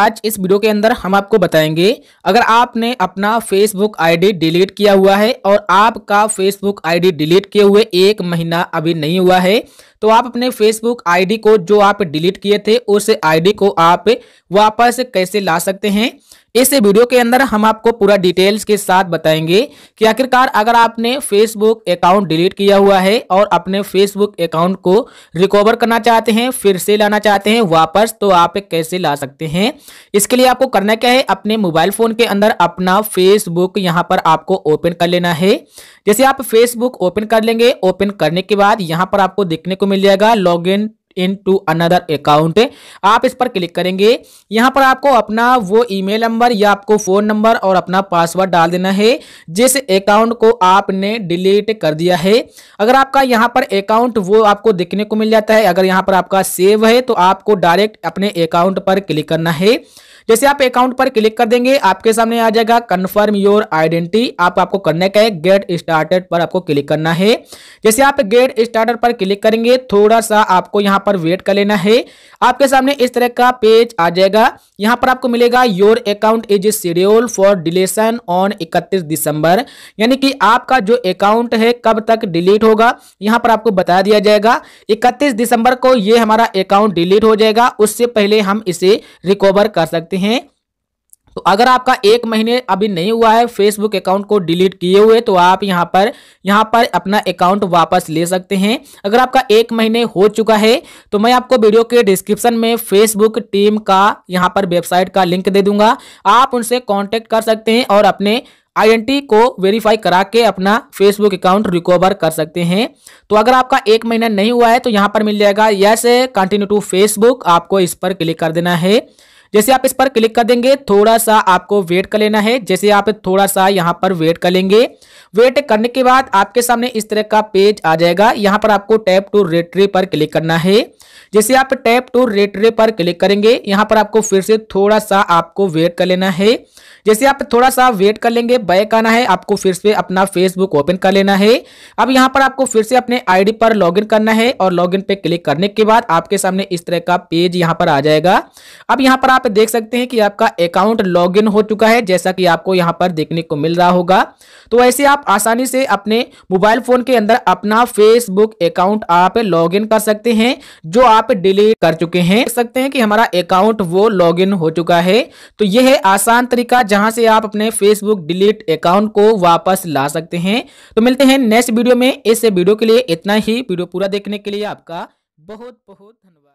आज इस वीडियो के अंदर हम आपको बताएंगे अगर आपने अपना फेसबुक आईडी डिलीट किया हुआ है और आपका फेसबुक आईडी डिलीट किए हुए एक महीना अभी नहीं हुआ है तो आप अपने फेसबुक आईडी को जो आप डिलीट किए थे उस आईडी को आप वापस कैसे ला सकते हैं इस वीडियो के अंदर हम आपको पूरा डिटेल्स के साथ बताएंगे कि आखिरकार अगर आपने फेसबुक अकाउंट डिलीट किया हुआ है और अपने फेसबुक अकाउंट को रिकवर करना चाहते हैं फिर से लाना चाहते हैं वापस तो आप कैसे ला सकते हैं इसके लिए आपको करना क्या है अपने मोबाइल फ़ोन के अंदर अपना फेसबुक यहाँ पर आपको ओपन कर लेना है जैसे आप फेसबुक ओपन कर लेंगे ओपन करने के बाद यहाँ पर आपको देखने को मिल जाएगा log in in to another account आप इस पर क्लिक करेंगे यहाँ पर आपको अपना वो ईमेल नंबर या आपको फ़ोन नंबर और अपना पासवर्ड डाल देना है जिस अकाउंट को आपने डिलीट कर दिया है अगर आपका यहाँ पर अकाउंट वो आपको देखने को मिल जाता है अगर यहाँ पर आपका सेव है तो आपको डायरेक्ट अपने अकाउंट पर क्लिक करना है जैसे आप अकाउंट पर क्लिक कर देंगे आपके सामने आ जाएगा कन्फर्म योर आइडेंटिटी आप आपको करने का है गेट स्टार्टेड पर आपको क्लिक करना है जैसे आप गेट स्टार्टेड पर क्लिक करेंगे थोड़ा सा आपको यहाँ पर वेट कर लेना है आपके सामने इस तरह का पेज आ जाएगा यहाँ पर आपको मिलेगा your account is schedule for deletion on इकतीस दिसंबर यानी कि आपका जो अकाउंट है कब तक डिलीट होगा यहाँ पर आपको बता दिया जाएगा इकतीस दिसंबर को ये हमारा अकाउंट डिलीट हो जाएगा उससे पहले हम इसे रिकवर कर सकते हैं हैं तो अगर आपका एक महीने अभी नहीं हुआ है फेसबुक अकाउंट को डिलीट किए हुए तो आप यहां पर यहां पर अपना अकाउंट वापस ले सकते हैं अगर आपका एक महीने हो चुका है तो मैं आपको वीडियो के डिस्क्रिप्शन में फेसबुक टीम का यहां पर वेबसाइट का लिंक दे दूंगा आप उनसे कांटेक्ट कर सकते हैं और अपने आईडेंटिटी को वेरीफाई करा के अपना फेसबुक अकाउंट रिकवर कर सकते हैं तो अगर आपका एक महीना नहीं हुआ है तो यहाँ पर मिल जाएगा यस कंटिन्यू टू फेसबुक आपको इस पर क्लिक कर देना है जैसे आप इस पर क्लिक कर देंगे थोड़ा सा आपको वेट कर लेना है जैसे आप थोड़ा सा यहाँ पर वेट कर लेंगे वेट करने के बाद आपके सामने इस तरह का पेज आ जाएगा यहाँ पर आपको टैप टू रेटरी पर क्लिक करना है जैसे आप टैप टू रेटरी पर क्लिक करेंगे यहाँ पर आपको फिर से थोड़ा सा आपको वेट कर लेना है जैसे आप थोड़ा सा वेट कर लेंगे बैक आना है आपको फिर से अपना फेसबुक ओपन कर लेना है अब यहाँ पर आपको फिर से अपने आईडी पर लॉगिन करना है और लॉगिन पे क्लिक करने के बाद आपके सामने इस तरह का पेज यहाँ पर आ जाएगा अब यहाँ पर आप देख सकते हैं कि आपका अकाउंट लॉगिन हो चुका है जैसा कि आपको यहाँ पर देखने को मिल रहा होगा तो ऐसे आप आसानी से अपने मोबाइल फोन के अंदर अपना फेसबुक अकाउंट आप लॉग कर सकते हैं जो आप डिलीट कर चुके हैं सकते हैं कि हमारा अकाउंट वो लॉग हो चुका है तो यह है आसान तरीका जहां से आप अपने फेसबुक डिलीट अकाउंट को वापस ला सकते हैं तो मिलते हैं नेक्स्ट वीडियो में इस वीडियो के लिए इतना ही वीडियो पूरा देखने के लिए आपका बहुत बहुत धन्यवाद